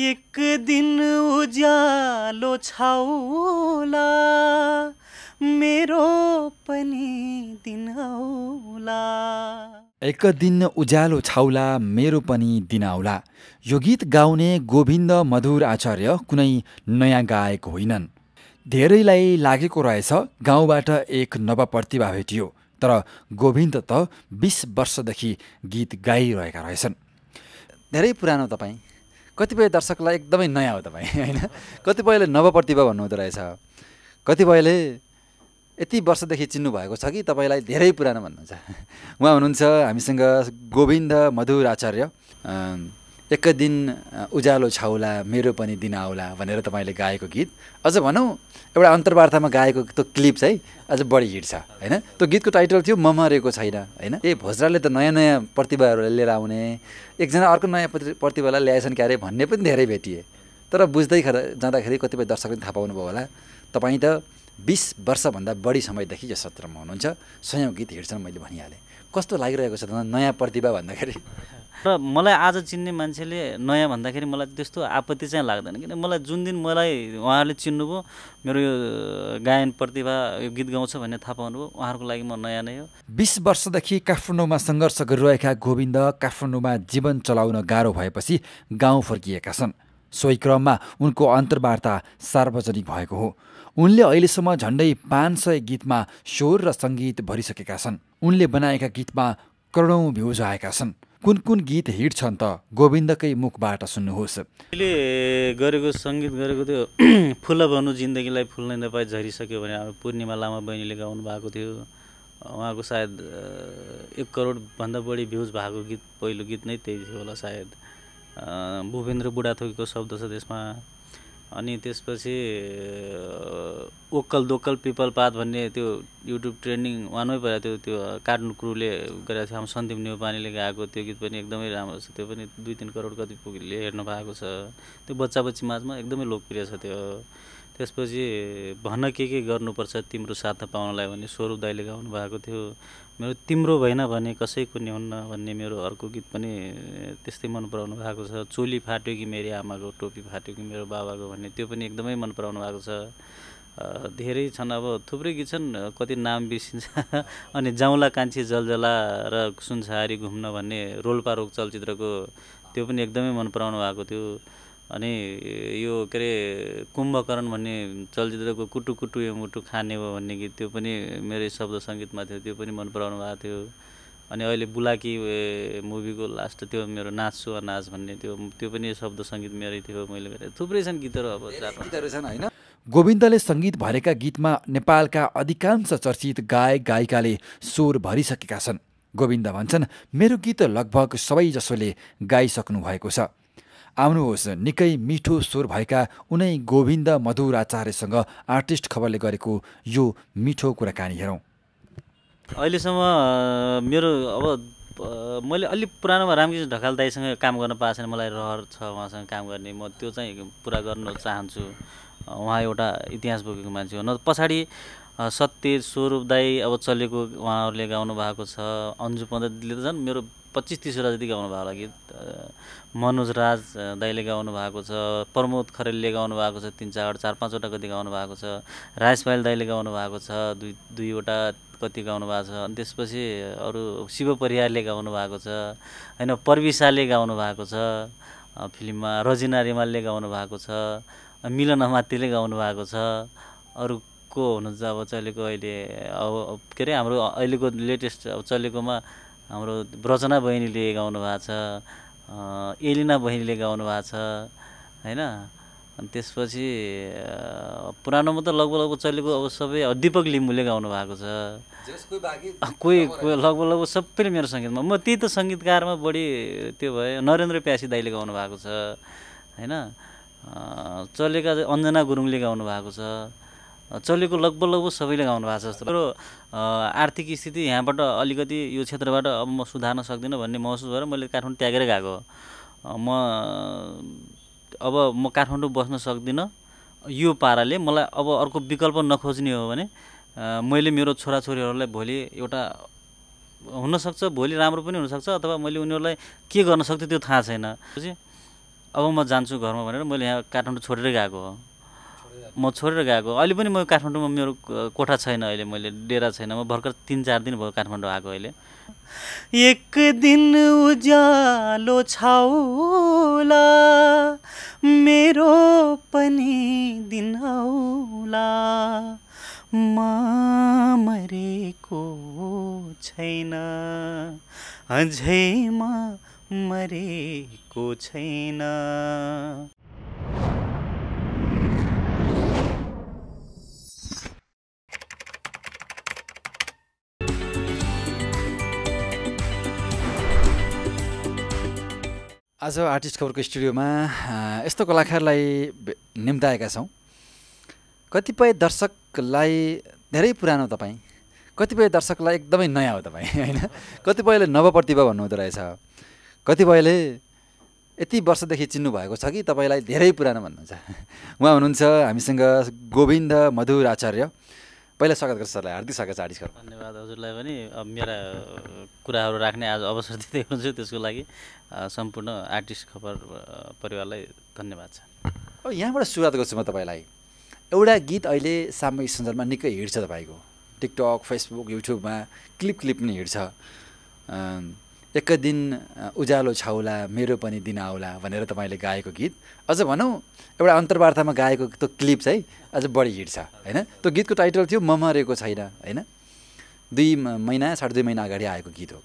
एक दिन उज्यालो छाउला मेरो पनि दिन आउला एक दिन उज्यालो छाउला मेरो पनि दिन आउला यो गीत गाउने गोविन्द मधुर आचार्य कुनै नयाँ गायक होइनन् धेरैलाई लागेको रहेछ गाउँबाट एक प्रतिभा भेटियो तर गोविन्द त बिस वर्षदेखि गीत गाइरहेका रहेछन् धेरै पुरानो तपाईँ कतिपय दर्शकलाई एकदमै नयाँ हो तपाईँ होइन कतिपयले नवप्रतिभा भन्नुहुँदो रहेछ कतिपयले यति वर्षदेखि चिन्नु भएको छ कि तपाईँलाई धेरै पुरानो भन्नुहुन्छ उहाँ हुनुहुन्छ हामीसँग गोविन्द मधुर आचार्य एक दिन उज्यालो छाउला मेरो पनि दिन आउला भनेर तपाईँले गाएको गीत अझ भनौँ एउटा अन्तर्वार्तामा गाएको त्यो क्लिप चाहिँ अझ बढी हिट छ होइन त्यो गीतको टाइटल थियो म मरेको छैन होइन ए भोजराले त नयाँ नयाँ प्रतिभाहरूलाई लिएर आउने एकजना अर्को नयाँ प्रतिभालाई ल्याएछन् क्यारे भन्ने पनि धेरै भेटिए तर बुझ्दै जाँदाखेरि कतिपय दर्शकले थाहा पाउनुभयो होला तपाईँ त बिस वर्षभन्दा बढी समयदेखि यो सत्रमा हुनुहुन्छ स्वयं गीत हिँड्छन् मैले भनिहालेँ कस्तो लागिरहेको छ त नयाँ प्रतिभा भन्दाखेरि र मलाई आज चिन्ने मान्छेले नयाँ भन्दाखेरि मलाई त्यस्तो आपत्ति चाहिँ लाग्दैन किन मलाई जुन दिन मलाई उहाँहरूले चिन्नुभयो मेरो यो गायन प्रतिभा यो गीत गाउँछ भन्ने थाहा पाउनुभयो उहाँहरूको लागि म नयाँ नै हो बिस वर्षदेखि काठमाडौँमा सङ्घर्ष गरिरहेका गोविन्द काठमाडौँमा जीवन चलाउन गाह्रो भएपछि गाउँ फर्किएका छन् सोही क्रममा उनको अन्तर्वार्ता सार्वजनिक भएको हो उनले अहिलेसम्म झन्डै पाँच सय गीतमा स्वर र सङ्गीत भरिसकेका छन् उनले बनाएका गीतमा करोडौँ भ्युज आएका छन् कुन कुन गीत हिट छन् त गोविन्दकै मुखबाट सुन्नुहोस् मैले गरेको सङ्गीत गरेको त्यो फुल भनु जिन्दगीलाई नै नपाई झरिसक्यो भने अब पूर्णिमा लामा बहिनीले गाउनु भएको थियो उहाँको सायद एक करोडभन्दा बढी भ्युज भएको गीत पहिलो गीत नै त्यही थियो होला सायद भूपेन्द्र बुढाथोकीको शब्द छ त्यसमा अनि त्यसपछि ओकल दोकल पिपल पात भन्ने त्यो युट्युब ट्रेन्डिङ वानमै परेको थियो त्यो कार्टुन क्रुले गरेको थियो हाम्रो सन्दीप नेउपानेले गाएको त्यो गीत पनि एकदमै राम्रो छ त्यो पनि दुई तिन करोड कति पुगले हेर्नु भएको छ त्यो बच्चा बच्ची माझमा एकदमै लोकप्रिय छ त्यो त्यसपछि भन्न के के गर्नुपर्छ तिम्रो साथमा पाउनलाई भन्ने स्वरूप दाईले गाउनु भएको थियो मेरो तिम्रो भएन भने कसैको न्याउन्न भन्ने मेरो अर्को गीत पनि त्यस्तै मन पराउनु भएको छ चोली फाट्यो कि मेरो आमाको टोपी फाट्यो कि मेरो बाबाको भन्ने त्यो पनि एकदमै मन पराउनु भएको छ धेरै छन् अब थुप्रै गीत छन् कति नाम बिर्सिन्छ अनि जाउँला कान्छी जलजला र सुनसाहारी घुम्न भन्ने रोल्पा रोग चलचित्रको त्यो पनि एकदमै मन पराउनु भएको थियो अनि यो के अरे कुम्भकरण भन्ने चलचित्रको कुटु कुटु यो मुटु खाने भयो भन्ने गीत त्यो पनि मेरै शब्द सङ्गीतमा थियो त्यो पनि मन पराउनु भएको थियो अनि अहिले बुलाकी मुभीको लास्ट त्यो मेरो नाच्छु नाच भन्ने त्यो त्यो पनि शब्द सङ्गीत मेरै थियो मैले मेरो थुप्रै छन् गीतहरू अब गीतहरू छन् होइन गोविन्दले सङ्गीत भरेका गीतमा नेपालका अधिकांश चर्चित गायक गायिकाले स्वर भरिसकेका छन् गोविन्द भन्छन् मेरो गीत लगभग सबैजसोले गाइसक्नु भएको छ आउनुहोस् निकै मिठो स्वर भएका उनै गोविन्द मधुराचार्यसँग आर्टिस्ट खबरले गरेको यो मिठो कुराकानी हेरौँ अहिलेसम्म मेरो अब मैले अलिक पुरानोमा रामकृष्ण ढकाल दाईसँग काम गर्न पाएको छैन मलाई रहर छ उहाँसँग काम गर्ने म त्यो चाहिँ पुरा गर्न चाहन्छु उहाँ एउटा इतिहास बोकेको मान्छे हो न पछाडि सत्य स्वरूप दाई अब चलेको उहाँहरूले गाउनु भएको छ अन्जु पण्डितले त झन् मेरो पच्चिस तिसवटा जति भएको होला गीत मनोज राज दाइले गाउनु भएको छ प्रमोद खरेलले गाउनु भएको छ तिन चारवटा चार पाँचवटा कति गाउनु भएको छ राज पायल दाइले गाउनु भएको छ दुई दुईवटा कति गाउनु भएको छ अनि त्यसपछि अरू शिव परियारले गाउनु भएको छ होइन परविसाले गाउनु भएको छ फिल्ममा रजिना रिमालले गाउनु भएको छ मिलन अमातीले गाउनु भएको छ अरू को हुनुहुन्छ अब चलेको अहिले अब के अरे हाम्रो अहिलेको लेटेस्ट अब चलेकोमा हाम्रो ब्रजना बहिनीले गाउनु भएको छ एलिना बहिनीले गाउनु भएको छ होइन अनि त्यसपछि पुरानोमा त लगभग लगभग चलेको अब सबै दिपक लिम्बूले गाउनु भएको छ कोही कोही लगभग लगभग सबैले मेरो सङ्गीतमा म त्यही त सङ्गीतकारमा बढी त्यो भयो नरेन्द्र प्यासी दाईले गाउनु भएको छ होइन चलेका अन्जना गुरुङले गाउनु भएको छ चलेको लगभग लगभग सबैले गाउनु भएको छ जस्तो मेरो आर्थिक स्थिति यहाँबाट अलिकति यो क्षेत्रबाट अब म सुधार्न सक्दिनँ भन्ने महसुस भएर मैले काठमाडौँ त्यागेर गएको म अब म काठमाडौँ बस्न सक्दिनँ यो पाराले मलाई अब अर्को विकल्प नखोज्ने हो भने मैले मेरो छोराछोरीहरूलाई भोलि एउटा हुनसक्छ भोलि राम्रो पनि हुनसक्छ अथवा मैले उनीहरूलाई के गर्न सक्थेँ त्यो थाहा छैन अब म जान्छु घरमा भनेर मैले यहाँ काठमाडौँ छोडेर गएको हो म छोडेर गएको अहिले पनि म काठमाडौँमा मेरो कोठा छैन अहिले मैले डेरा छैन म भर्खर तिन चार दिन भयो काठमाडौँ आएको अहिले एक दिन उज्यालो छाउला मेरो पनि दिन आउला म मरेको छैन अझै म मरेको छैन आज आर्टिस्ट खबरको स्टुडियोमा यस्तो कलाकारलाई निम्ताएका छौँ कतिपय दर्शकलाई धेरै पुरानो तपाईँ कतिपय दर्शकलाई एकदमै नयाँ हो तपाईँ होइन कतिपयले नवप्रतिभा भन्नुहुँदो रहेछ कतिपयले यति वर्षदेखि चिन्नु भएको छ कि तपाईँलाई धेरै पुरानो भन्नुहुन्छ उहाँ हुनुहुन्छ हामीसँग गोविन्द मधुर आचार्य पहिला स्वागत गर्छ सरलाई हार्दिक स्वागत छ आर्टिस धन्यवाद हजुरलाई पनि अब मेरा कुराहरू राख्ने आज अवसर दिँदै हुनुहुन्छ त्यसको लागि सम्पूर्ण आर्टिस्ट खबर परिवारलाई धन्यवाद छ अब यहाँबाट सुरुवात गर्छु म तपाईँलाई एउटा गीत अहिले सामूहिक सञ्जालमा निकै हिँड्छ तपाईँको टिकटक फेसबुक युट्युबमा क्लिप क्लिप पनि हिँड्छ एक दिन उज्यालो छाउला मेरो पनि दिन आउला भनेर तपाईँले गाएको गीत अझ भनौँ एउटा अन्तर्वार्तामा गाएको त्यो क्लिप चाहिँ अझ बढी हिट छ होइन त्यो गीतको टाइटल थियो म मरेको छैन होइन दुई महिना साढे दुई महिना अगाडि आएको गीत हो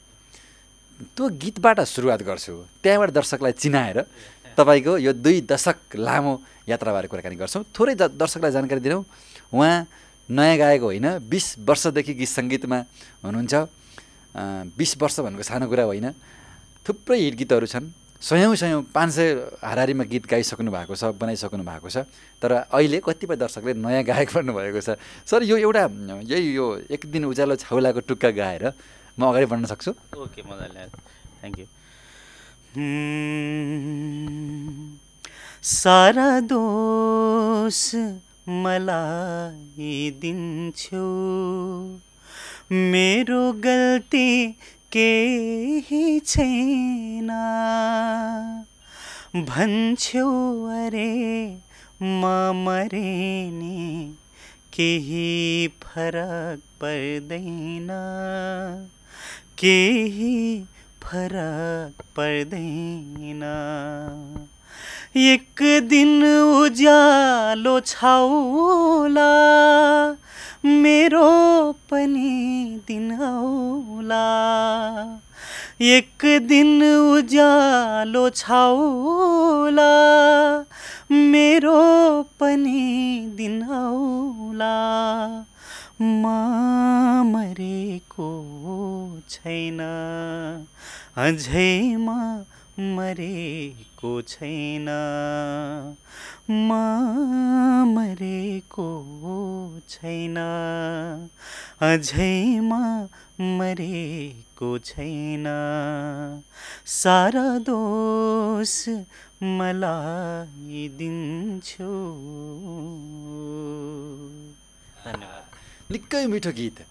त्यो गीतबाट सुरुवात गर्छु त्यहाँबाट दर्शकलाई चिनाएर तपाईँको यो दुई दशक लामो यात्राबारे कुराकानी गर्छौँ थोरै दर्शकलाई जानकारी दिनौँ उहाँ नयाँ गाएको होइन बिस वर्षदेखि गीत सङ्गीतमा हुनुहुन्छ बिस वर्ष भनेको सानो कुरा होइन थुप्रै हिट गीतहरू छन् सयौँ सयौँ पाँच सय हारारीमा गीत गाइसक्नु भएको छ बनाइसक्नु भएको छ तर अहिले कतिपय दर्शकले नयाँ गायक भन्नुभएको छ सर यो एउटा यही यो एक दिन उज्यालो छाउलाको टुक्का गाएर म अगाडि बढ्न सक्छु ओके मजाले थ्याङ्क यू सारा दोष मलाई दिन्छु मेरो गल्ती केही छैन भन्छौ अरे म मरेने केही फरक पर्दैन केही फरक पर्दैन एक दिन उज्यालो छाउला मेरो पनि दिन आउला एक दिन उज्यालो छाउला मेरो पनि दिन आउला म मरेको छैन अझै म मरेको छैन मरेको छैन अझै मरेको छैन सारा दोष मलाई दिन्छु धन्यवाद निकै मिठो गीत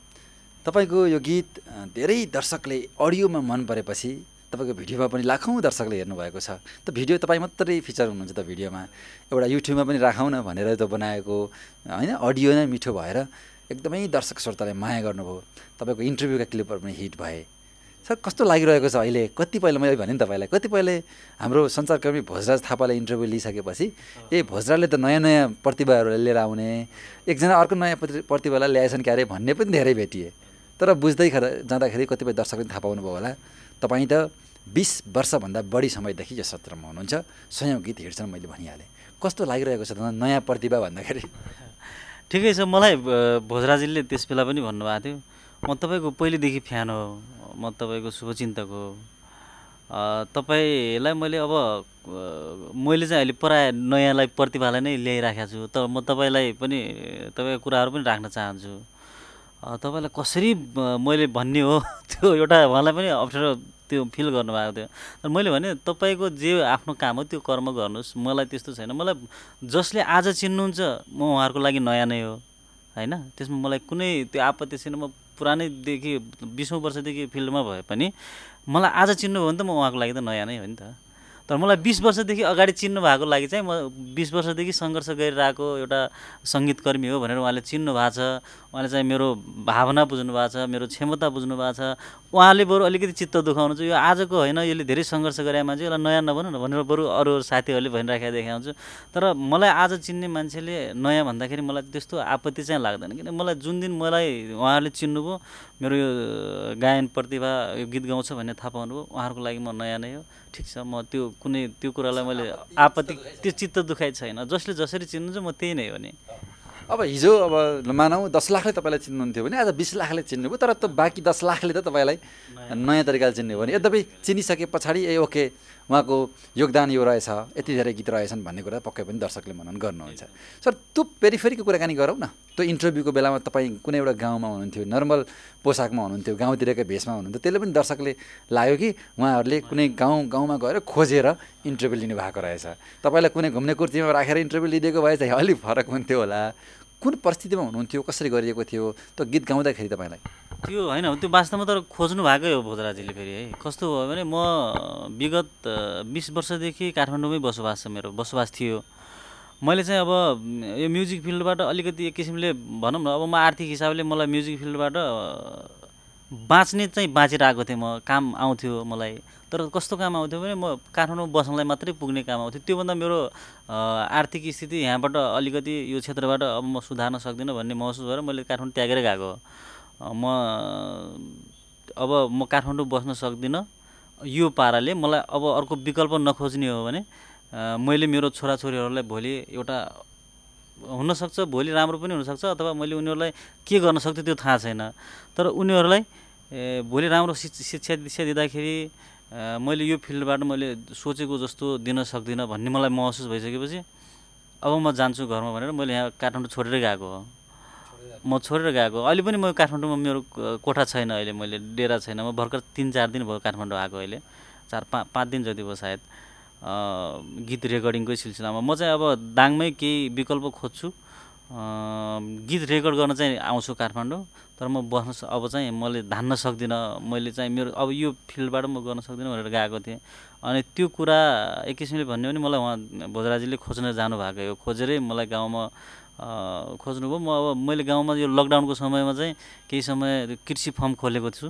तपाईँको यो गीत धेरै दर्शकले अडियोमा मन परेपछि तपाईँको भिडियोमा पनि लाखौँ दर्शकले हेर्नुभएको छ त भिडियो तपाईँ मात्रै फिचर हुनुहुन्छ त भिडियोमा एउटा युट्युबमा पनि राखौँ न भनेर त बनाएको होइन अडियो नै मिठो भएर एकदमै दर्शक श्रोतालाई माया गर्नुभयो तपाईँको इन्टरभ्यूका क्लिपहरू पनि हिट भए सर कस्तो लागिरहेको छ अहिले कति पहिला मैले भने नि तपाईँलाई कति पहिले हाम्रो सञ्चारकर्मी भोजराज थापालाई इन्टरभ्यू लिइसकेपछि ए भोजराजले त नयाँ नयाँ प्रतिभाहरूलाई लिएर आउने एकजना अर्को नयाँ प्रतिभालाई ल्याएछन् क्यारे भन्ने पनि धेरै भेटिए तर बुझ्दै जाँदाखेरि कतिपय दर्शकले थाहा पाउनुभयो होला तपाईँ त बिस वर्षभन्दा बढी समयदेखि यो सत्रमा हुनुहुन्छ स्वयं गीत हिँड्छन् मैले भनिहालेँ कस्तो लागिरहेको छ त नयाँ प्रतिभा भन्दाखेरि ठिकै छ मलाई भोजराजीले त्यस बेला पनि भन्नुभएको थियो म तपाईँको पहिलेदेखि फ्यान हो म तपाईँको शुभचिन्तक हो तपाईँलाई मैले अब मैले चाहिँ अहिले प्रायः नयाँलाई प्रतिभालाई नै ल्याइराखेको छु तर म तपाईँलाई पनि तपाईँको कुराहरू पनि राख्न चाहन्छु तपाईँलाई कसरी मैले भन्ने हो त्यो एउटा उहाँलाई पनि अप्ठ्यारो त्यो फिल गर्नुभएको थियो तर मैले भने तपाईँको जे आफ्नो काम हो त्यो कर्म गर्नुहोस् मलाई त्यस्तो छैन मलाई जसले आज चिन्नुहुन्छ म उहाँहरूको लागि नयाँ नै हो होइन त्यसमा मलाई कुनै त्यो आपत्ति छैन म पुरानैदेखि बिसौँ वर्षदेखि फिल्डमा भए पनि मलाई आज चिन्नु चिन्नुभयो भने त म उहाँको लागि त नयाँ नै हो नि त तर मलाई बिस वर्षदेखि अगाडि चिन्नु भएको लागि चाहिँ म बिस वर्षदेखि सङ्घर्ष गरिरहेको एउटा सङ्गीतकर्मी हो भनेर उहाँले चिन्नु भएको छ उहाँले चाहिँ मेरो भावना बुझ्नु भएको छ मेरो क्षमता बुझ्नु भएको छ उहाँले बरु अलिकति चित्त दुखाउनु चाहिँ यो आजको होइन यसले धेरै सङ्घर्ष गरे मान्छे यसलाई नयाँ नभन भनेर बरु अरू अरू साथीहरूले भनिराखेको देखाउँछु तर मलाई आज चिन्ने मान्छेले नयाँ भन्दाखेरि मलाई त्यस्तो आपत्ति चाहिँ लाग्दैन किन मलाई जुन दिन मलाई उहाँहरूले चिन्नुभयो मेरो यो गायन प्रतिभा यो गीत गाउँछ भन्ने थाहा पाउनुभयो उहाँहरूको लागि म नयाँ नै हो ठिक छ म त्यो कुनै त्यो कुरालाई मैले आपत्ति त्यो चित्त दुखाइ छैन जसले जसरी चिन्नुहुन्छ म त्यही नै हो नि अब हिजो अब मानौँ दस लाखले तपाईँलाई चिन्नुहुन्थ्यो भने आज बिस लाखले चिन्नुभयो तर त बाँकी दस लाखले त तपाईँलाई नयाँ तरिकाले चिन्नुभयो भने यद्यपि चिनिसके पछाडि ए ओके उहाँको योगदान यो रहेछ यति धेरै गीत रहेछन् भन्ने कुरा पक्कै पनि दर्शकले मनन गर्नुहुन्छ सर त्यो पेरिफेरीको कुराकानी गरौँ न त्यो इन्टरभ्यूको बेलामा तपाईँ कुनै एउटा गाउँमा हुनुहुन्थ्यो नर्मल पोसाकमा हुनुहुन्थ्यो गाउँतिरकै भेषमा हुनुहुन्थ्यो त्यसले पनि दर्शकले लाग्यो कि उहाँहरूले कुनै गाउँ गाउँमा गएर खोजेर इन्टरभ्यू लिनुभएको रहेछ तपाईँलाई कुनै घुम्ने कुर्तीमा राखेर इन्टरभ्यू लिइदिएको भए चाहिँ अलिक फरक हुन्थ्यो होला कुन परिस्थितिमा हुनुहुन्थ्यो कसरी गरिएको थियो त्यो गीत गाउँदाखेरि तपाईँलाई त्यो होइन त्यो वास्तवमा तर खोज्नु भएकै हो भोजराजीले फेरि है कस्तो भयो भने म विगत बिस वर्षदेखि काठमाडौँमै बसोबास छ मेरो बसोबास थियो मैले चाहिँ अब यो म्युजिक फिल्डबाट अलिकति एक किसिमले भनौँ न अब म आर्थिक हिसाबले मलाई म्युजिक फिल्डबाट बाँच्ने चाहिँ बाँचेर आएको थिएँ म काम आउँथ्यो मलाई तर कस्तो काम आउँथ्यो भने म काठमाडौँ बस्नलाई मात्रै पुग्ने काम आउँथ्यो त्योभन्दा मेरो आर्थिक स्थिति यहाँबाट अलिकति यो क्षेत्रबाट अब म सुधार्न सक्दिनँ भन्ने महसुस भएर मैले काठमाडौँ त्यागेर गएको हो म अब म काठमाडौँ बस्न सक्दिनँ यो पाराले मलाई अब अर्को विकल्प नखोज्ने हो भने मैले मेरो छोराछोरीहरूलाई भोलि एउटा हुनसक्छ भोलि राम्रो पनि हुनसक्छ अथवा मैले उनीहरूलाई के गर्न सक्थेँ त्यो थाहा छैन तर उनीहरूलाई भोलि राम्रो शिक्षा दीक्षा दिँदाखेरि मैले यो फिल्डबाट मैले सोचेको जस्तो दिन सक्दिनँ भन्ने मलाई महसुस भइसकेपछि अब म जान्छु घरमा भनेर मैले यहाँ काठमाडौँ छोडेर गएको हो म छोडेर गएको अहिले पनि म काठमाडौँमा मेरो कोठा छैन अहिले मैले डेरा छैन म भर्खर तिन चार दिन भयो काठमाडौँ आएको अहिले चार पाँच पाँच दिन जति भयो सायद गीत रेकर्डिङकै सिलसिलामा म चाहिँ अब दाङमै केही विकल्प खोज्छु गीत रेकर्ड गर्न चाहिँ आउँछु काठमाडौँ तर म बस्न अब चाहिँ मैले धान्न सक्दिनँ मैले चाहिँ मेरो अब यो फिल्डबाट म गर्न सक्दिनँ भनेर गएको थिएँ अनि त्यो कुरा एक किसिमले भन्यो भने मलाई उहाँ भोजराजीले खोज्न जानुभएको हो खोजेरै मलाई गाउँमा खोज्नुभयो म अब मैले गाउँमा यो लकडाउनको समयमा चाहिँ केही समय कृषि फर्म खोलेको छु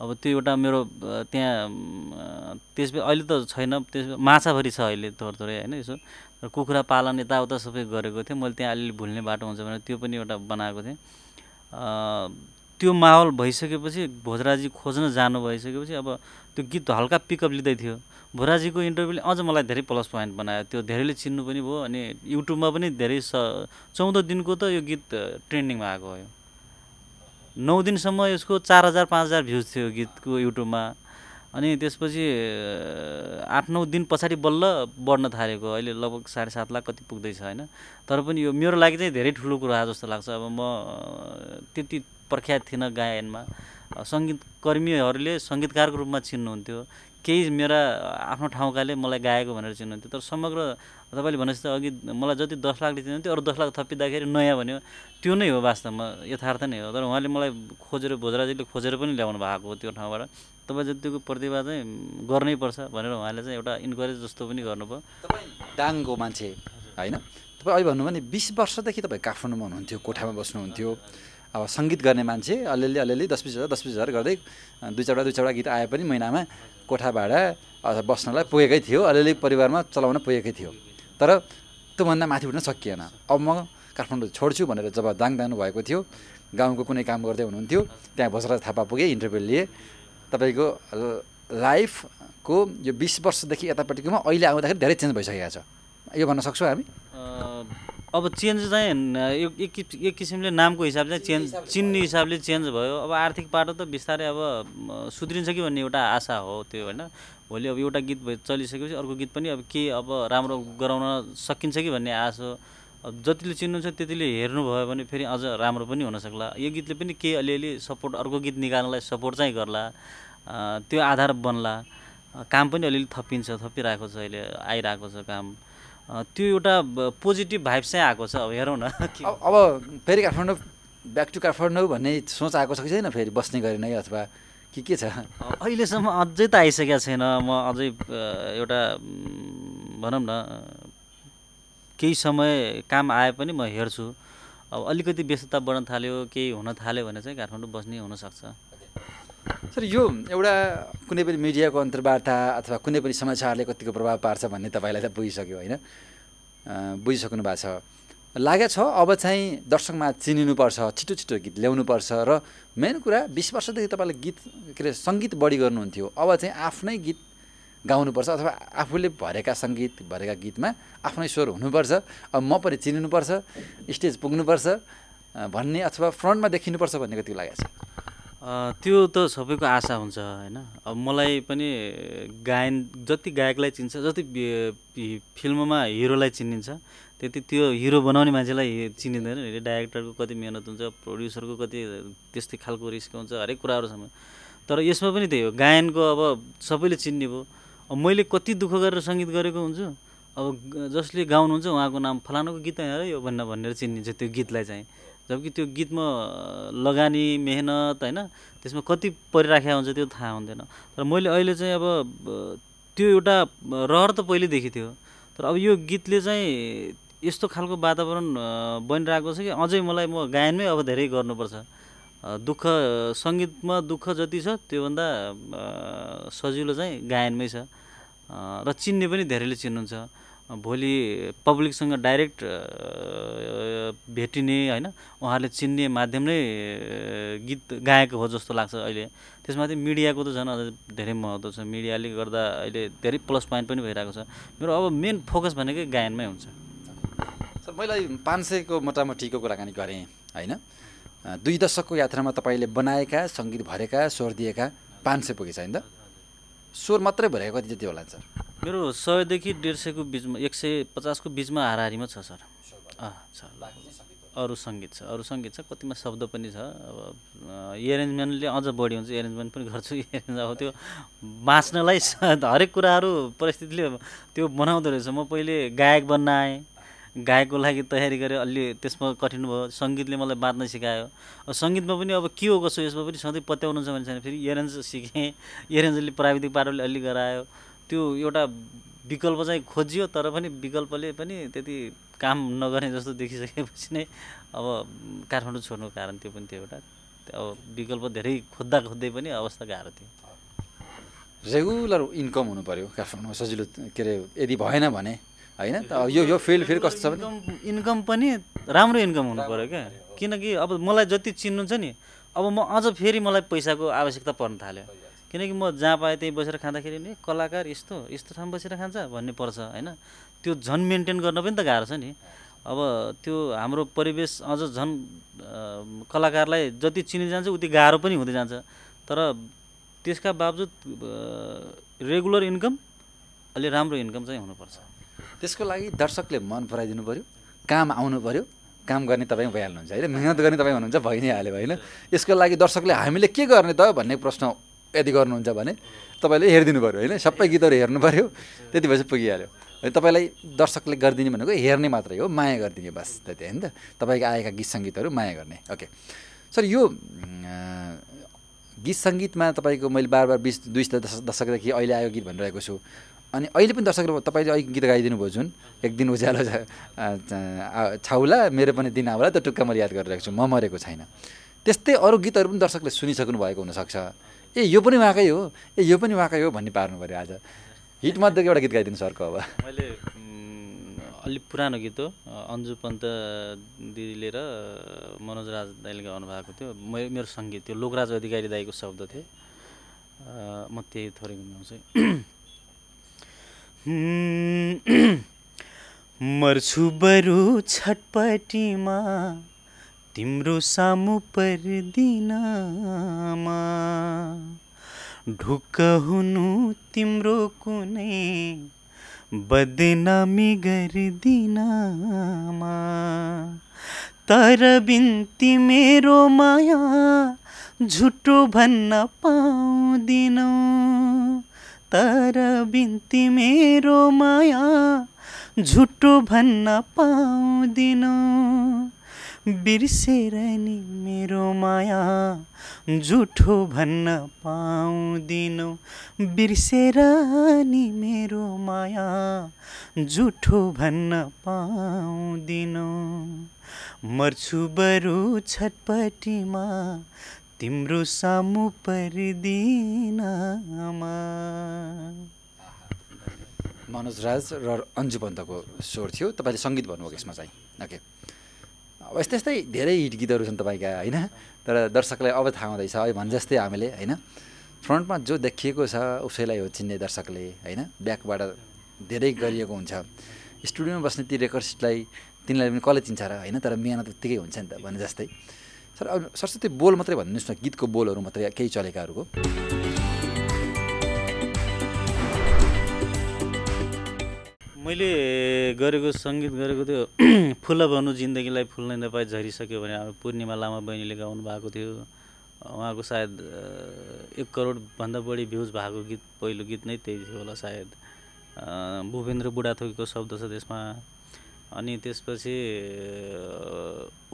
अब त्यो एउटा मेरो त्यहाँ त्यस अहिले त छैन त्यस माछाभरि छ अहिले थोरै थोरै होइन यसो र कुखुरा पालन यताउता सबै गरेको थिएँ मैले त्यहाँ अलिअलि भुल्ने बाटो हुन्छ भनेर त्यो पनि एउटा बनाएको थिएँ त्यो माहौल भइसकेपछि भोजराजी खोज्न जानु भइसकेपछि अब त्यो गीत हल्का पिकअप लिँदै थियो भुराजीको इन्टरभ्यूले अझ मलाई धेरै प्लस पोइन्ट बनायो त्यो धेरैले चिन्नु पनि भयो अनि युट्युबमा पनि धेरै स चौध दिनको त यो गीत ट्रेन्डिङमा आएको हो नौ दिनसम्म यसको चार हजार पाँच हजार भ्युज थियो गीतको युट्युबमा अनि त्यसपछि आठ नौ दिन पछाडि बल्ल बढ्न थालेको अहिले लगभग साढे सात लाख कति पुग्दैछ होइन तर पनि यो मेरो लागि चाहिँ धेरै ठुलो कुरा जस्तो लाग्छ अब म त्यति प्रख्यात थिइनँ गायनमा सङ्गीतकर्मीहरूले सङ्गीतकारको रूपमा चिन्नुहुन्थ्यो केही मेरा आफ्नो ठाउँकाले मलाई गाएको भनेर चिन्नुहुन्थ्यो तर समग्र तपाईँले भने जस्तो अघि मलाई जति दस लाखले चिन्नुहुन्थ्यो अरू दस लाख थपिँदाखेरि नयाँ भन्यो त्यो नै हो वास्तवमा यथार्थ नै हो तर उहाँले मलाई खोजेर भोजराजीले खोजेर पनि ल्याउनु भएको हो त्यो ठाउँबाट तपाईँ जतिको प्रतिभा चाहिँ गर्नैपर्छ भनेर उहाँले चाहिँ एउटा इन्करेज जस्तो पनि गर्नुभयो तपाईँ दाङको मान्छे होइन तपाईँ अहिले भन्नुभयो भने बिस वर्षदेखि तपाईँ काठमाडौँमा हुनुहुन्थ्यो कोठामा बस्नुहुन्थ्यो अब सङ्गीत गर्ने मान्छे अलिअलि अलिअलि दस बिस हजार दस बिस हजार गर्दै दुई चारवटा दुई चारवटा गीत आए पनि महिनामा कोठा भाडा अथवा बस्नलाई पुगेकै थियो अलिअलि परिवारमा चलाउन पुगेकै थियो तर त्योभन्दा माथि उठ्न सकिएन अब म काठमाडौँ छोड्छु भनेर जब दाङ भएको थियो गाउँको कुनै काम गर्दै हुनुहुन्थ्यो त्यहाँ भोजराज थापा पुगेँ इन्टरभ्यू लिएँ तपाईँको लाइफको यो बिस वर्षदेखि यतापट्टिकोमा अहिले आउँदाखेरि धेरै चेन्ज भइसकेको छ यो भन्न सक्छौँ हामी अब चेन्ज चाहिँ एक एक किसिमले नामको हिसाबले चेन्ज चिन्ने हिसाबले चेन्ज भयो अब आर्थिक पाटो त बिस्तारै अब सुध्रिन्छ कि भन्ने एउटा आशा हो त्यो होइन भोलि अब एउटा गीत चलिसकेपछि अर्को गीत पनि अब के अब राम्रो गराउन सकिन्छ कि भन्ने आशा हो अब जतिले चिन्नुहुन्छ त्यतिले हेर्नुभयो भने फेरि अझ राम्रो पनि हुनसक्ला यो गीतले पनि केही अलिअलि सपोर्ट अर्को गीत निकाल्नलाई सपोर्ट चाहिँ गर्ला त्यो आधार बन्ला काम पनि अलिअलि थपिन्छ थपिरहेको छ अहिले आइरहेको छ काम त्यो एउटा पोजिटिभ भाइब चाहिँ आएको छ अब हेरौँ न अब फेरि काठमाडौँ ब्याक टु काठमाडौँ भन्ने सोच आएको छ कि छैन फेरि बस्ने गरी है अथवा के के छ अहिलेसम्म अझै त आइसकेको छैन म अझै एउटा भनौँ न केही समय काम आए पनि म हेर्छु अब अलिकति व्यस्तता बढ्न थाल्यो केही हुन थाल्यो भने चाहिँ काठमाडौँ बस्ने हुनसक्छ सर यो एउटा कुनै पनि मिडियाको अन्तर्वार्ता अथवा कुनै पनि समाचारले कतिको प्रभाव पार्छ भन्ने तपाईँलाई त बुझिसक्यो होइन बुझिसक्नु भएको छ लागेको छ अब चाहिँ दर्शकमा चिनिनुपर्छ छिटो छिटो गीत ल्याउनुपर्छ र मेन कुरा बिस वर्षदेखि तपाईँले गीत के अरे सङ्गीत बढी गर्नुहुन्थ्यो अब चाहिँ आफ्नै गीत गाउनुपर्छ अथवा आफूले भरेका सङ्गीत भरेका गीतमा आफ्नै स्वर हुनुपर्छ अब म पनि चिनिनुपर्छ स्टेज पुग्नुपर्छ भन्ने अथवा फ्रन्टमा देखिनुपर्छ भन्ने कति लागेको छ त्यो त सबैको आशा हुन्छ होइन अब मलाई पनि गायन जति गायकलाई चिन्छ जति फिल्ममा हिरोलाई चिनिन्छ त्यति त्यो हिरो बनाउने मान्छेलाई चिनिँदैन डाइरेक्टरको कति मिहिनेत हुन्छ प्रड्युसरको कति त्यस्तै खालको रिस्क हुन्छ हरेक कुराहरूसँग तर यसमा पनि त्यही हो गायनको अब सबैले चिन्ने भयो अब मैले कति दुःख गरेर सङ्गीत गरेको हुन्छु अब जसले गाउनुहुन्छ उहाँको नाम फलानुको गीत होइन र यो भन्न भनेर चिनिन्छ त्यो गीतलाई चाहिँ जबकि त्यो गीतमा लगानी मेहनत होइन त्यसमा कति परिराखेको हुन्छ त्यो थाहा हुँदैन तर मैले अहिले चाहिँ अब त्यो एउटा रहर त पहिल्यैदेखि थियो तर अब यो गीतले चाहिँ यस्तो खालको वातावरण बनिरहेको छ कि अझै मलाई म गायनमै अब धेरै गर्नुपर्छ दुःख सङ्गीतमा दुःख जति छ त्योभन्दा सजिलो चाहिँ गायनमै छ र चिन्ने पनि धेरैले चिन्नुहुन्छ भोलि पब्लिकसँग डाइरेक्ट भेटिने होइन उहाँहरूले चिन्ने माध्यम नै गीत गाएको हो जस्तो लाग्छ अहिले त्यसमाथि मिडियाको त झन् अझ धेरै महत्त्व छ मिडियाले गर्दा अहिले धेरै प्लस पोइन्ट पनि भइरहेको छ मेरो अब मेन फोकस भनेकै गायनमै हुन्छ सर मैले पाँच सयको मोटामोटीको कुराकानी गरेँ होइन दुई दशकको यात्रामा तपाईँले बनाएका सङ्गीत भरेका स्वर दिएका पाँच सय पुगेछ होइन त स्वर मात्रै भरेको कति जति होला सर मेरो सयदेखि डेढ सयको बिचमा एक सय पचासको बिचमा हाराहारीमा छ सर छ अरू सङ्गीत छ अरू सङ्गीत छ कतिमा शब्द पनि छ अब एरेन्जमेन्टले अझ बढी हुन्छ एरेन्जमेन्ट पनि गर्छु एरेन्ज अब त्यो बाँच्नलाई हरेक कुराहरू परिस्थितिले त्यो बनाउँदो रहेछ म पहिले गायक बन्न आएँ गायकको लागि तयारी गरेँ अलि त्यसमा कठिन भयो सङ्गीतले मलाई बाँध्न सिकायो सङ्गीतमा पनि अब के हो कसो यसमा पनि सधैँ पत्याउनु छ भने छैन फेरि एरेन्ज सिकेँ एरेन्जले प्राविधिक पाराले अलि गरायो त्यो एउटा विकल्प चाहिँ खोजियो तर पनि विकल्पले पनि त्यति काम नगर्ने जस्तो देखिसकेपछि नै अब काठमाडौँ छोड्नुको कारण त्यो पनि थियो एउटा अब विकल्प धेरै खोज्दा खोज्दै पनि अवस्था गाह्रो थियो रेगुलर इन्कम हुनु पऱ्यो काठमाडौँमा सजिलो के अरे यदि भएन भने होइन त यो यो फिल्ड फेरि कस्तो छ भने इन्कम पनि राम्रो इन्कम हुनु पऱ्यो क्या किनकि अब मलाई जति चिन्नु छ नि अब म अझ फेरि मलाई पैसाको आवश्यकता पर्न थाल्यो किनकि म जहाँ पाएँ त्यहीँ बसेर खाँदाखेरि नि कलाकार यस्तो यस्तो ठाउँ बसेर खान्छ भन्ने पर्छ होइन त्यो झन् मेन्टेन गर्न पनि त गाह्रो छ नि अब त्यो हाम्रो परिवेश अझ झन् कलाकारलाई जति चिनि जान्छ उति गाह्रो पनि हुँदै जान्छ तर त्यसका बावजुद रेगुलर इन्कम अलि राम्रो इन्कम चाहिँ हुनुपर्छ त्यसको लागि दर्शकले मन पराइदिनु पऱ्यो काम आउनु पऱ्यो काम गर्ने तपाईँ भइहाल्नुहुन्छ होइन मिहिनेत गर्ने तपाईँ हुनुहुन्छ भइ नै हाल्यो होइन यसको लागि दर्शकले हामीले के गर्ने त भन्ने प्रश्न यदि गर्नुहुन्छ भने तपाईँले हेरिदिनु पऱ्यो होइन सबै गीतहरू हेर्नु पऱ्यो त्यति भएपछि पुगिहाल्यो तपाईँलाई दर्शकले गरिदिने भनेको हेर्ने मात्रै हो माया गरिदिने बास त्यति होइन त तपाईँको आएका गीत सङ्गीतहरू माया गर्ने ओके सर यो गीत सङ्गीतमा तपाईँको मैले बार बार बिस दुई दशकदेखि अहिले आयो गीत भनिरहेको छु अनि अहिले पनि दर्शकले तपाईँले अहिले गीत गाइदिनु भयो जुन एक दिन उज्यालो छाउला मेरो पनि दिन आउला त्यो टुक्का मैले याद गरिरहेको छु म मरेको छैन त्यस्तै अरू गीतहरू पनि दर्शकले सुनिसक्नु भएको हुनसक्छ ए यो पनि उहाँकै हो ए यो पनि उहाँकै हो भन्ने पार्नु पऱ्यो आज हिटमध्येको एउटा गीत गाइदिनु सरको अब मैले अलिक पुरानो गीत हो अन्जु पन्त दिदीले र मनोज राज दाईले गाउनु भएको थियो मेरो सङ्गीत त्यो लोकराज अधिकारी दाईको शब्द थिएँ म त्यही थोरै गुनाउँछु मर्छु बरु छटपटीमा तिम्रो सामु पर्दिनमा ढुक्क हुनु तिम्रो कुनै बदनामी गर्दिनमा तर बिन्ती मेरो माया झुटो भन्न पाउँदिनौ तर बिन्ती मेरो माया झुटो भन्न पाउँदिन बिर्सेर नि मेरो माया झुठो भन्न पाउँदिन बिर्सेर नि मेरो माया झुठो भन्न पाउँदिन मर्छु बरु छटपट्टिमा तिम्रो सामु मनोज राज र अन्जु पन्तको स्वर थियो तपाईँले सङ्गीत भन्नुभयो यसमा चाहिँ ओके अब यस्तै यस्तै धेरै हिट गीतहरू छन् तपाईँका होइन तर दर्शकलाई अब थाहा हुँदैछ है भने जस्तै हामीले होइन फ्रन्टमा जो देखिएको छ उसैलाई हो चिन्ने दर्शकले होइन ब्याकबाट धेरै गरिएको हुन्छ स्टुडियोमा बस्ने ती रेकर्ड सिटलाई तिनीलाई पनि कसले चिन्छ र होइन तर मिहिनेत उत्तिकै हुन्छ नि त भने जस्तै सर सरस्वती बोल मात्रै भनिदिनुहोस् न गीतको बोलहरू मात्रै केही चलेकाहरूको मैले गरेको सङ्गीत गरेको त्यो फुल भनौँ जिन्दगीलाई फुल्नै नपाई झरिसक्यो भने अब पूर्णिमा लामा बहिनीले गाउनु भएको थियो उहाँको सायद एक करोडभन्दा बढी भ्युज भएको गीत पहिलो गीत नै त्यही थियो होला सायद भूपेन्द्र बुढाथोकीको शब्द छ त्यसमा अनि त्यसपछि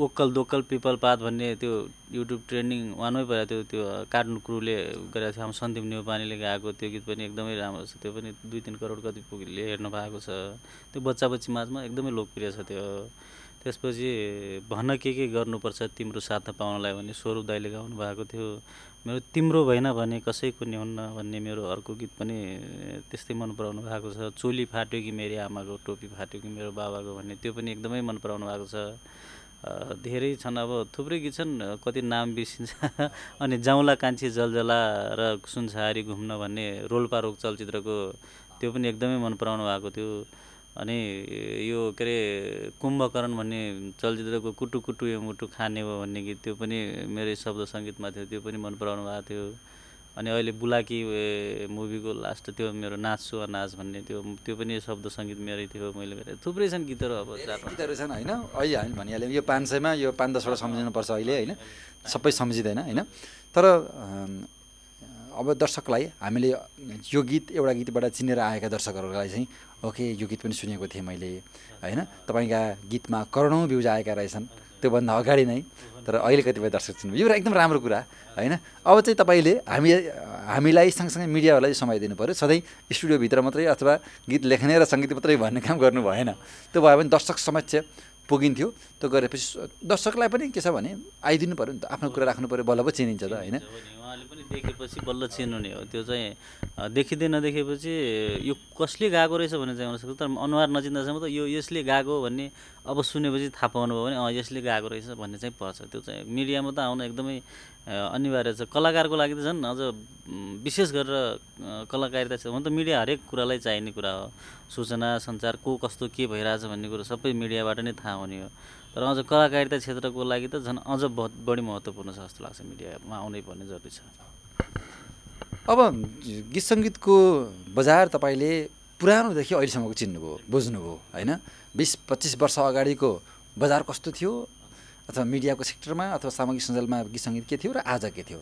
ओकल दोकल पिपल पात भन्ने त्यो युट्युब ट्रेन्डिङ वानमै परेको थियो त्यो कार्टुन क्रुले गरेको थियो हाम्रो सन्दीप न्युपानेले गाएको त्यो गीत पनि एकदमै राम्रो छ त्यो पनि दुई तिन करोड कति पुगले हेर्नु भएको छ त्यो बच्चा बच्ची माझमा एकदमै लोकप्रिय छ त्यो त्यसपछि भन के के गर्नुपर्छ तिम्रो साथ पाउनलाई भने स्वरूप दाईले गाउनु भएको थियो मेरो तिम्रो भएन भने कसैको नि हुन्न भन्ने मेरो अर्को गीत पनि त्यस्तै मन पराउनु भएको छ चोली फाट्यो कि मेरो आमाको टोपी फाट्यो कि मेरो बाबाको भन्ने त्यो पनि एकदमै मन पराउनु भएको छ धेरै छन् अब थुप्रै गीत छन् कति नाम बिर्सिन्छ अनि जाउँला कान्छी जलजला र सुनसारी घुम्न भन्ने रोल्पा रोग चलचित्रको त्यो पनि एकदमै मन पराउनु भएको थियो अनि यो के अरे कुम्भकर्ण भन्ने चलचित्रको कुटु कुटु यो मुटु खाने हो भन्ने गीत त्यो पनि मेरै शब्द सङ्गीतमा थियो त्यो पनि मन पराउनु भएको थियो अनि अहिले बुलाकी मुभीको लास्ट त्यो मेरो नाच्छु अनाज भन्ने त्यो त्यो पनि शब्द सङ्गीत मेरै थियो मैले गरेँ थुप्रै छन् गीतहरू अब गीतहरू छन् होइन अहिले हामी भनिहाल्यौँ यो पाँच सयमा यो पाँच दसवटा सम्झिनुपर्छ अहिले होइन सबै सम्झिँदैन होइन तर अब दर्शकलाई हामीले यो गीत एउटा गीतबाट चिनेर आएका दर्शकहरूलाई चाहिँ ओके यो गीत पनि सुनेको थिएँ मैले होइन तपाईँका गीतमा करोडौँ भ्युज आएका रहेछन् त्योभन्दा अगाडि नै तर अहिले कतिपय दर्शक सुन्नु यो एकदम राम्रो कुरा होइन अब चाहिँ तपाईँले हामी हामीलाई सँगसँगै मिडियाहरूलाई समय दिनु पऱ्यो सधैँ स्टुडियोभित्र मात्रै अथवा गीत लेख्ने र सङ्गीत मात्रै भन्ने काम गर्नु भएन त्यो भए पनि दर्शक समक्ष पुगिन्थ्यो त्यो गरेपछि दर्शकलाई पनि के छ भने आइदिनु पऱ्यो नि त आफ्नो कुरा राख्नु पऱ्यो बल्ल पो चिनिन्छ त होइन उहाँले पनि देखेपछि बल्ल चिन्ने हो त्यो चाहिँ देखिँदै नदेखेपछि यो कसले गएको रहेछ भनेर चाहिँ हुनसक्छ तर अनुहार नचिन्दासम्म त यो यसले गएको भन्ने अब सुनेपछि थाहा पाउनुभयो भने अँ यसले गएको रहेछ भन्ने चाहिँ पर्छ त्यो चाहिँ मिडियामा त आउन एकदमै अनिवार्य छ कलाकारको लागि त झन् अझ विशेष गरेर कलाकारिता छ हुन त मिडिया हरेक कुरालाई चाहिने कुरा हो सूचना सञ्चार को कस्तो के भइरहेछ भन्ने कुरो सबै मिडियाबाट नै थाहा हुने हो तर अझ कलाकारिता क्षेत्रको लागि त झन् अझ बहुत बढी महत्त्वपूर्ण छ जस्तो लाग्छ मिडियामा आउनै पर्ने जरुरी छ अब गीत सङ्गीतको बजार तपाईँले पुरानोदेखि अहिलेसम्मको चिन्नुभयो बुझ्नुभयो होइन बिस पच्चिस वर्ष अगाडिको बजार कस्तो थियो अथवा मिडियाको सेक्टरमा अथवा सामाजिक सञ्जालमा गीत सङ्गीत के थियो र आज के थियो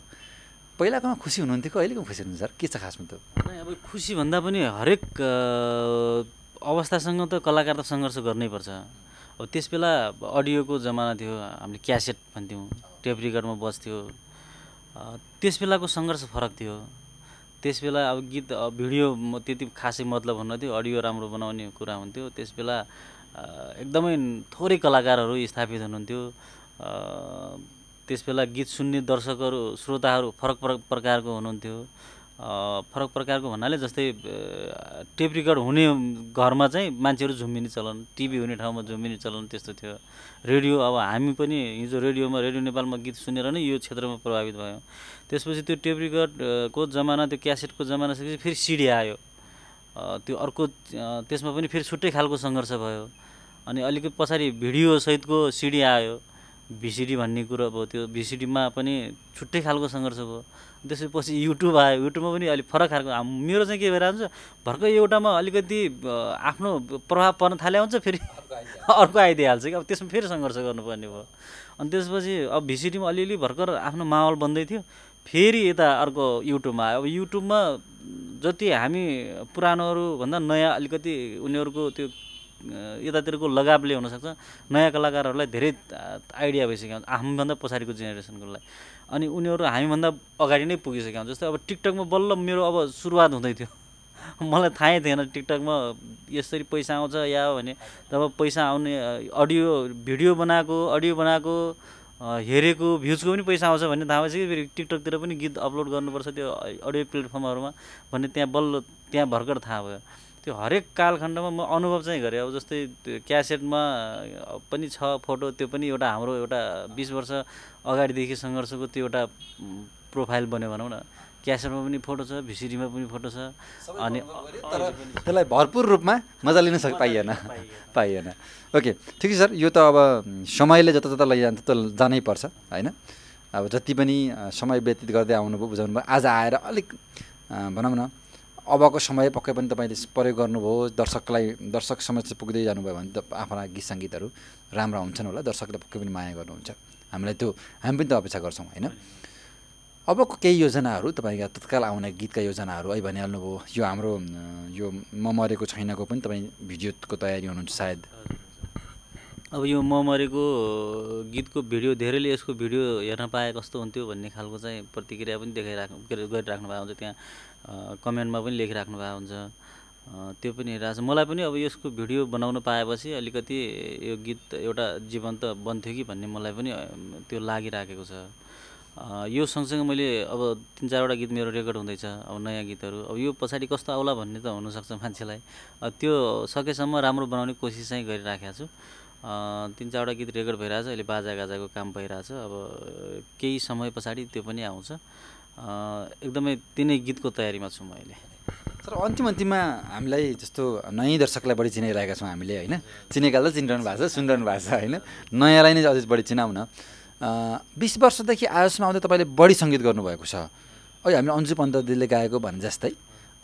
पहिलाकोमा खुसी हुनुहुन्थ्यो कि अहिलेको खुसी हुनुहुन्छ सर के छ खासमा त अब खुसी भन्दा पनि हरेक अवस्थासँग त कलाकार त सङ्घर्ष गर्नैपर्छ अब त्यस बेला अडियोको जमाना थियो हामीले क्यासेट भन्थ्यौँ टेप रिकर्डमा बस्थ्यो त्यस बेलाको सङ्घर्ष फरक थियो त्यस बेला अब गीत भिडियो त्यति खासै मतलब हुन्न थियो अडियो राम्रो बनाउने कुरा हुन्थ्यो त्यस बेला एकदमै थोरै कलाकारहरू स्थापित हुनुहुन्थ्यो त्यस बेला गीत सुन्ने दर्शकहरू श्रोताहरू फरक फरक प्रकारको हुनुहुन्थ्यो फरक प्रकारको भन्नाले जस्तै टेप रेकर्ड हुने घरमा चाहिँ मान्छेहरू झुम्बिने चलन टिभी हुने ठाउँमा झुम्बिने चलन त्यस्तो थियो रेडियो अब हामी पनि हिजो रेडियोमा रेडियो नेपालमा गीत सुनेर नै यो क्षेत्रमा प्रभावित भयौँ त्यसपछि त्यो टेप रेकर्डको जमाना त्यो क्यासेटको जमाना सकेपछि फेरि सिडी आयो त्यो अर्को त्यसमा पनि फेरि छुट्टै खालको सङ्घर्ष भयो अनि अलिकति पछाडि भिडियोसहितको सिडी आयो भिसिडी भन्ने कुरो अब त्यो भिसिडीमा पनि छुट्टै खालको सङ्घर्ष भयो त्यसपछि युट्युब आयो युट्युबमा पनि अलिक फरक खालको मेरो चाहिँ के भएर हुन्छ भर्खर एउटामा अलिकति आफ्नो प्रभाव पर्न थाले हुन्छ फेरि अर्को आइदिइहाल्छ कि अब त्यसमा फेरि सङ्घर्ष गर्नुपर्ने भयो अनि त्यसपछि अब भिसिडीमा अलिअलि भर्खर आफ्नो माहौल बन्दै थियो फेरि यता अर्को युट्युबमा आयो अब युट्युबमा जति हामी पुरानोहरूभन्दा नयाँ अलिकति उनीहरूको त्यो यतातिरको लगावले हुनसक्छ नयाँ कलाकारहरूलाई धेरै आइडिया भइसक्यो हामीभन्दा पछाडिको जेनेरेसनकोलाई अनि उनीहरू हामीभन्दा अगाडि नै पुगिसकेका हुन्छ जस्तै अब टिकटकमा बल्ल मेरो अब सुरुवात हुँदै थियो मलाई थाहै थिएन टिकटकमा यसरी पैसा आउँछ या भने तब पैसा आउने अडियो भिडियो बनाएको अडियो बनाएको हेरेको भ्युजको पनि पैसा आउँछ भन्ने थाहा भइसक्यो फेरि टिकटकतिर पनि गीत अपलोड गर्नुपर्छ त्यो अडियो प्लेटफर्महरूमा भन्ने त्यहाँ बल्ल त्यहाँ भर्खर थाहा भयो त्यो हरेक कालखण्डमा म अनुभव चाहिँ गरेँ अब जस्तै त्यो क्यासेटमा पनि छ फोटो त्यो पनि एउटा हाम्रो एउटा बिस वर्ष अगाडिदेखि सङ्घर्षको त्यो एउटा प्रोफाइल बन्यो भनौँ न क्यासेटमा पनि फोटो छ भिसिडीमा पनि फोटो छ अनि तर त्यसलाई भरपुर रूपमा मजा लिन सक पाइएन पाइएन ओके ठिकै सर यो त अब समयले जता जता लैजान्छ त जानै पर्छ होइन अब जति पनि समय व्यतीत गर्दै आउनुभयो बुझाउनु भयो आज आएर अलिक भनौँ न अबको समय पक्कै पनि तपाईँले प्रयोग गर्नुभयो दर्शकलाई दर्शक समक्ष पुग्दै जानुभयो भने त आफ्ना गीत सङ्गीतहरू राम्रा हुन्छन् होला दर्शकले पक्कै पनि माया गर्नुहुन्छ हामीलाई त्यो हामी पनि त अपेक्षा गर्छौँ होइन अबको केही योजनाहरू तपाईँका तत्काल आउने गीतका योजनाहरू अहिले भनिहाल्नुभयो यो हाम्रो यो म मरेको छैनको पनि तपाईँ भिडियोको तयारी हुनुहुन्छ सायद अब यो म मरेको गीतको भिडियो धेरैले यसको भिडियो हेर्न पाए कस्तो हुन्थ्यो भन्ने खालको चाहिँ प्रतिक्रिया पनि देखाइराख्नु गरिराख्नु भएको हुन्छ त्यहाँ कमेन्टमा पनि लेखिराख्नु भएको हुन्छ त्यो पनि हेरिरहेको छ मलाई पनि अब यसको भिडियो बनाउन पाएपछि अलिकति यो गीत एउटा जीवन्त बन्थ्यो कि भन्ने मलाई पनि त्यो लागिराखेको छ यो सँगसँगै मैले अब तिन चारवटा गीत मेरो रेकर्ड हुँदैछ अब नयाँ गीतहरू अब यो पछाडि कस्तो आउला भन्ने त हुनसक्छ मान्छेलाई त्यो सकेसम्म राम्रो बनाउने कोसिस चाहिँ गरिराखेको छु तिन चारवटा गीत रेकर्ड भइरहेछ अहिले बाजागाजाको काम भइरहेछ अब केही समय पछाडि त्यो पनि आउँछ एकदमै तिनै गीतको तयारीमा छु म अहिले तर अन्तिम अन्तिममा हामीलाई जस्तो नयाँ दर्शकलाई बढी चिनाइरहेका छौँ हामीले होइन चिनेकाले त चिनिरहनु भएको छ सुनिरहनु भएको छ होइन नयाँलाई नै अझै बढी चिनाउन बिस वर्षदेखि आयोजमा आउँदै तपाईँले बढी सङ्गीत गर्नुभएको छ अहिले हामीले अन्जु पन्त गाएको भने जस्तै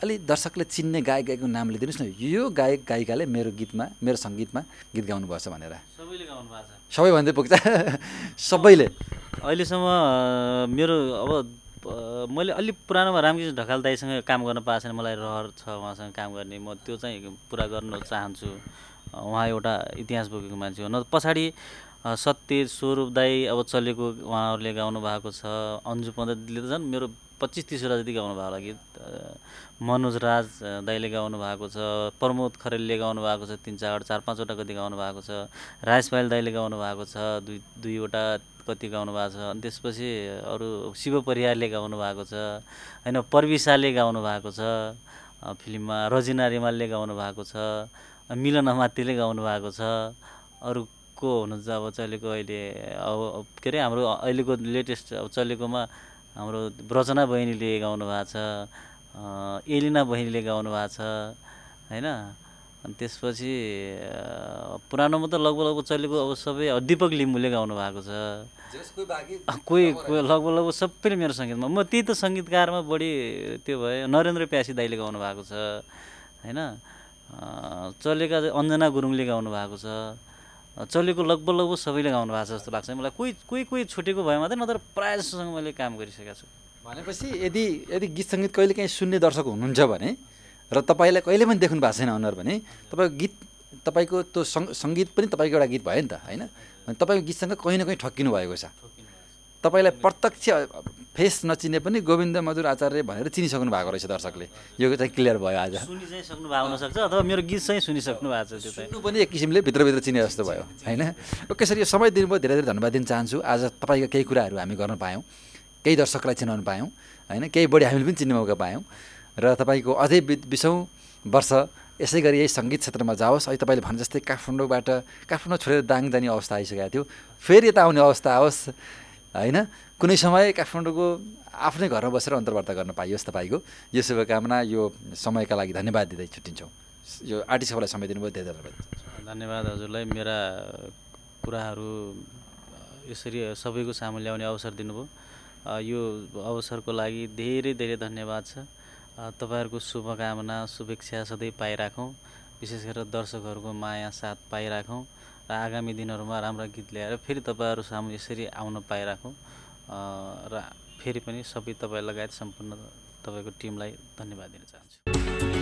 अलि दर्शकले चिन्ने गायक गायकको नाम लिइदिनुहोस् न यो गायक गायिकाले मेरो गीतमा मेरो सङ्गीतमा गीत छ भनेर सबैले गाउनु भएको छ सबै भन्दै पुग्छ सबैले अहिलेसम्म मेरो अब मैले अलिक पुरानोमा रामकृष्ण ढकाल दाईसँग काम गर्न पाएको छैन मलाई रहर छ उहाँसँग काम गर्ने म त्यो चाहिँ पुरा गर्न चाहन्छु उहाँ एउटा इतिहास बोकेको मान्छे हो न पछाडि सत्य स्वरूप दाई अब चलेको उहाँहरूले गाउनु भएको छ अन्जु पन्ध्रले त झन् मेरो पच्चिस तिसवटा जति भएको होला गीत मनोज राज दाइले गाउनु भएको छ प्रमोद खरेलले गाउनु भएको छ तिन चारवटा चार पाँचवटा कति गाउनु भएको छ राज पायल दाइले गाउनु भएको छ दुई दुईवटा कति गाउनु भएको छ अनि त्यसपछि अरू शिव परियारले गाउनु भएको छ होइन परविशाले गाउनु भएको छ फिल्ममा रजिना रिमालले गाउनु भएको छ मिलन अमातीले गाउनु भएको छ अरू को हुनुहुन्छ अब चलेको अहिले अब के अरे हाम्रो अहिलेको लेटेस्ट अब चलेकोमा हाम्रो ब्रजना बहिनीले गाउनु भएको छ एलिना बहिनीले गाउनु भएको छ होइन अनि त्यसपछि पुरानोमा त लगभग लगभग चलेको अब सबै दिपक लिम्बूले गाउनु भएको छ कोही कोही लगभग लगभग सबैले मेरो सङ्गीतमा म त्यही त सङ्गीतकारमा बढी त्यो भयो नरेन्द्र प्यासी दाईले गाउनु भएको छ होइन चलेका अन्जना गुरुङले गाउनु भएको छ चलेको लगभग लगभग सबैले गाउनु भएको छ जस्तो लाग्छ मलाई कोही कोही कोही छुटेको भए मात्रै नत्र प्रायः जसोसँग मैले काम गरिसकेको छु भनेपछि यदि यदि गीत सङ्गीत कहिले काहीँ सुन्ने दर्शक हुनुहुन्छ भने र तपाईँलाई कहिले पनि देख्नु भएको छैन अनुहार भने तपाईँको गीत तपाईँको त्यो सङ्गीत पनि तपाईँको एउटा गीत भयो नि त होइन तपाईँको गीतसँग कहीँ न कहीँ ठक्किनु भएको छ तपाईँलाई प्रत्यक्ष फेस नचिने पनि गोविन्द मधुर आचार्य भनेर चिनिसक्नु भएको रहेछ दर्शकले यो चाहिँ क्लियर भयो आज सुनिसक्नु भएको हुनसक्छ अथवा मेरो गीत चाहिँ सुनिसक्नु भएको छ त्यो पनि एक किसिमले भित्रभित्र चिने जस्तो भयो होइन सर यो समय दिनुभयो धेरै धेरै धन्यवाद दिन चाहन्छु आज तपाईँको केही कुराहरू हामी गर्न पायौँ केही दर्शकलाई चिनाउनु पायौँ होइन केही बढी हामीले पनि चिन्ने मौका पायौँ र तपाईँको अझै बिसौँ वर्ष यसै गरी यही सङ्गीत क्षेत्रमा जाओस् अहिले तपाईँले भने जस्तै काठमाडौँबाट काठमाडौँ छोडेर दाङ जाने अवस्था आइसकेको थियो फेरि यता आउने अवस्था आओस् होइन कुनै समय काठमाडौँको आफ्नै घरमा बसेर अन्तर्वार्ता गर्न पाइयोस् तपाईँको यो शुभकामना यो समयका लागि धन्यवाद दिँदै छुट्टिन्छौँ यो सबैलाई समय दिनुभयो धेरै धन्यवाद धन्यवाद हजुरलाई मेरा कुराहरू यसरी सबैको सामु ल्याउने अवसर दिनुभयो यो अवसरको लागि धेरै धेरै धन्यवाद छ तपाईँहरूको शुभकामना शुभेच्छा सधैँ पाइराखौँ विशेष गरेर दर्शकहरूको माया साथ पाइराखौँ र आगामी दिनहरूमा राम्रा गीत ल्याएर फेरि तपाईँहरू सामु यसरी आउन पाइराखौँ र फेरि पनि सबै तपाईँ लगायत सम्पूर्ण तपाईँको टिमलाई धन्यवाद दिन चाहन्छु